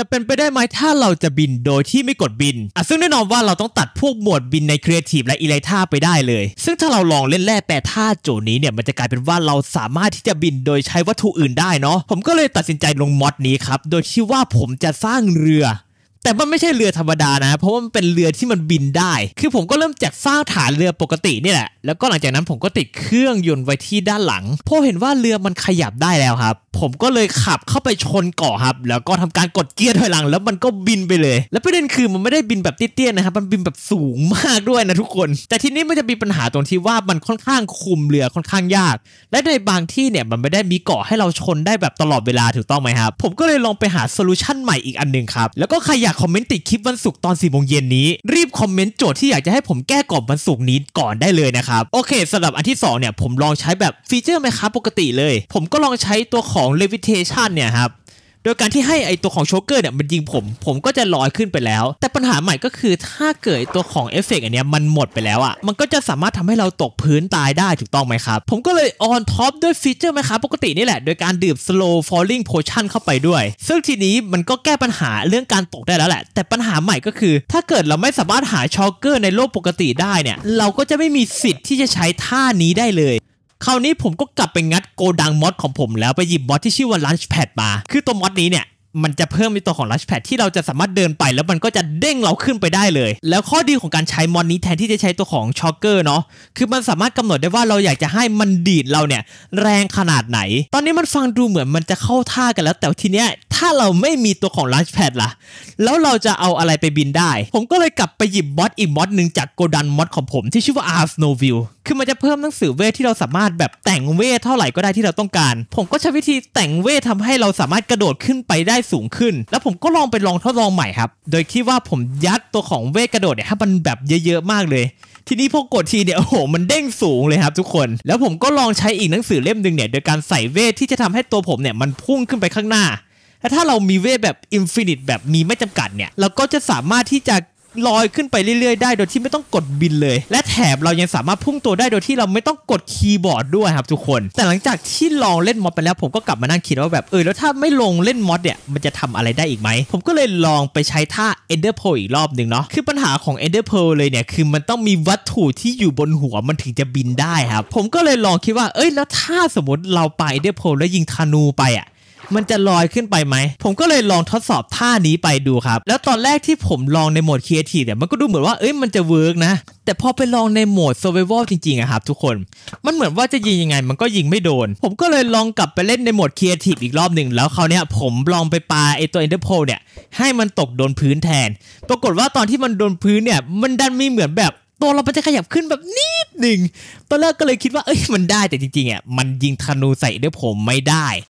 จะเป็นไปได้ไหม ถ้าเราจะบินโดยที่ไม่กดบินอ่ะซึ่งแน่นอนว่าเราต้องตัดพวกหมวดบินในครีเอทีฟและอิเลท่าไปได้เลยซึ่งถ้าเราลองเล่นแร่แปรธาตุโจนี้เนี่ย มันจะกลายเป็นว่าเราสามารถที่จะบินโดยใช้วัตถุอื่นได้เนาะผมก็เลยตัดสินใจลงมอดนี้ครับ โดยที่ว่าผมจะสร้างเรือแต่มันไม่ใช่เรือธรรมดานะ เพราะว่ามันเป็นเรือที่มันบินได้ คือผมก็เริ่มจากสร้างฐานเรือปกตินี่แหละแล้วก็หลังจากนั้นผมก็ติดเครื่องยนต์ไว้ที่ด้านหลังพอเห็นว่าเรือมันขยับได้แล้วครับผมก็เลยขับเข้าไปชนเกาะครับแล้วก็ทำการกดเกียร์ถอยหลัง แล้วมันก็บินไปเลย แล้วประเด็นคือมันไม่ได้บินแบบเตี้ยๆนะครับมันบินแบบสูงมากด้วยนะทุกคน แต่ทีนี้มันจะมีปัญหาตรงที่ว่ามันค่อนข้างคุมเรือค่อนข้างยาก และในบางที่เนี่ยมันไม่ได้มีเกาะให้เราชนได้แบบตลอดเวลาถูกต้องไหมครับผมก็เลยลองไปหาโซลูชันใหม่อีกอันหนึ่งครับแล้วก็ขยัากคอมเมนต์ติดคลิปวันศุกร์ตอน4โมงเย็นนี้ รีบคอมเมนต์โจทย์ที่อยากจะให้ผมแก้กรอบวันศุกร์นี้ก่อนได้เลยนะครับ โอเคสำหรับอันที่2เนี่ย ผมลองใช้แบบฟีเจอร์ไหมครับปกติเลย ผมก็ลองใช้ตัวของ levitation เนี่ยครับโดยการที่ให้ไอตัวของโชเกอร์เนี่ยมันยิงผม ผมก็จะลอยขึ้นไปแล้ว แต่ปัญหาใหม่ก็คือถ้าเกิดตัวของเอฟเฟกต์อันเนี้ยมันหมดไปแล้วอ่ะมันก็จะสามารถทำให้เราตกพื้นตายได้ถูกต้องไหมครับ ผมก็เลยออนท็อปด้วยฟีเจอร์ไหมครับปกตินี่แหละ โดยการดื่ม slow falling potion เข้าไปด้วย ซึ่งทีนี้มันก็แก้ปัญหาเรื่องการตกได้แล้วแหละ แต่ปัญหาใหม่ก็คือ ถ้าเกิดเราไม่สามารถหาชอเกอร์ในโลกปกติได้เนี่ย เราก็จะไม่มีสิทธิ์ที่จะใช้ท่านี้ได้เลยคราวนี้ผมก็กลับไปงัดโกดังมอดของผมแล้วไปหยิบมอดที่ชื่อว่า lunch pad มา คือตัวมอดนี้เนี่ยมันจะเพิ่มในตัวของ l ั u n c h Pad ที่เราจะสามารถเดินไป แล้วมันก็จะเด้งเราขึ้นไปได้เลย แล้วข้อดีของการใช้มอนนี้แทนที่จะใช้ตัวของช็อคเกอร์เนาะ คือมันสามารถกำหนดได้ว่าเราอยากจะให้มันดีดเราเนี่ยแรงขนาดไหน ตอนนี้มันฟังดูเหมือนมันจะเข้าท่ากันแล้ว แต่ทีเนี้ยถ้าเราไม่มีตัวของ Launchpad ล่ะ แล้วเราจะเอาอะไรไปบินได้ ผมก็เลยกลับไปหยิบบอสอีกบอสหนึ่งจากโกดันมอดของผมที่ชื่อว่า a r s n o โ v i ิ w คือมันจะเพิ่มหนังสือเวทที่เราสามารถแบบแต่งเวทเท่าไหร่ก็ได้ที่เราต้องการ ผมก็ใช้วิธีแต่งเวททำให้เราสามารถกระโดดขึ้นไปได้สูงขึ้น แล้วผมก็ลองไปลองทดลองใหม่ครับ โดยคิดว่าผมยัดตัวของเวทกระโดดเนี่ยให้มันแบบเยอะๆมากเลย ทีนี้พอกดทีเนี่ยโอ้โห มันเด้งสูงเลยครับทุกคน แล้วผมก็ลองใช้อีกหนังสือเล่มหนึ่งเนี่ย โดยการใส่เวทที่จะทำให้ตัวผมเนี่ยมันพุ่งขึ้นไปข้างหน้าแล้วถ้าเรามีเวทแบบอินฟินิตแบบมีไม่จำกัดเนี่ย เราก็จะสามารถที่จะลอยขึ้นไปเรื่อยๆ ได้ โดยที่ไม่ต้องกดบินเลย และแถมเรายังสามารถพุ่งตัวได้โดยที่เราไม่ต้องกดคีย์บอร์ดด้วยครับทุกคน แต่หลังจากที่ลองเล่นมอดไปแล้ว ผมก็กลับมานั่งคิดว่าแบบเออแล้วถ้าไม่ลงเล่นมอดเนี่ยมันจะทำอะไรได้อีกไหมผมก็เลยลองไปใช้ท่าเอเดอร์โพลอีกรอบหนึ่งเนาะคือปัญหาของอ n เดอร์โพ l เลยเนี่ยคือมันต้องมีวัตถุที่อยู่บนหัวมันถึงจะบินได้ครับผมก็เลยลองคิดว่าเอ้ยแล้วถ้าสมมติเราไปเอเดอร์โพแล้วยิงธนูไปอ่ะมันจะลอยขึ้นไปไหม ผมก็เลยลองทดสอบท่านี้ไปดูครับ แล้วตอนแรกที่ผมลองในโหมดครีเอทีฟเนี่ยมันก็ดูเหมือนว่าเอ้ยมันจะเวิร์กนะ แต่พอไปลองในโหมดเซอร์ไวลจริงๆอะครับทุกคน มันเหมือนว่าจะยิงยังไง มันก็ยิงไม่โดน ผมก็เลยลองกลับไปเล่นในโหมดครีเอทีฟอีกรอบหนึ่ง แล้วคราวนี้ผมลองไปปาไอตัวเอนเตอร์โพเนี่ย ให้มันตกโดนพื้นแทน ปรากฏว่าตอนที่มันโดนพื้นเนี่ยมันดันไม่เหมือนแบบตัวเราจะขยับขึ้นแบบนิดหนึ่งตอนแรกก็เลยคิดว่าเอ้ย มันได้แต่จริงๆอ่ะมันยิงธนูใส่ด้วยผมไม่ได้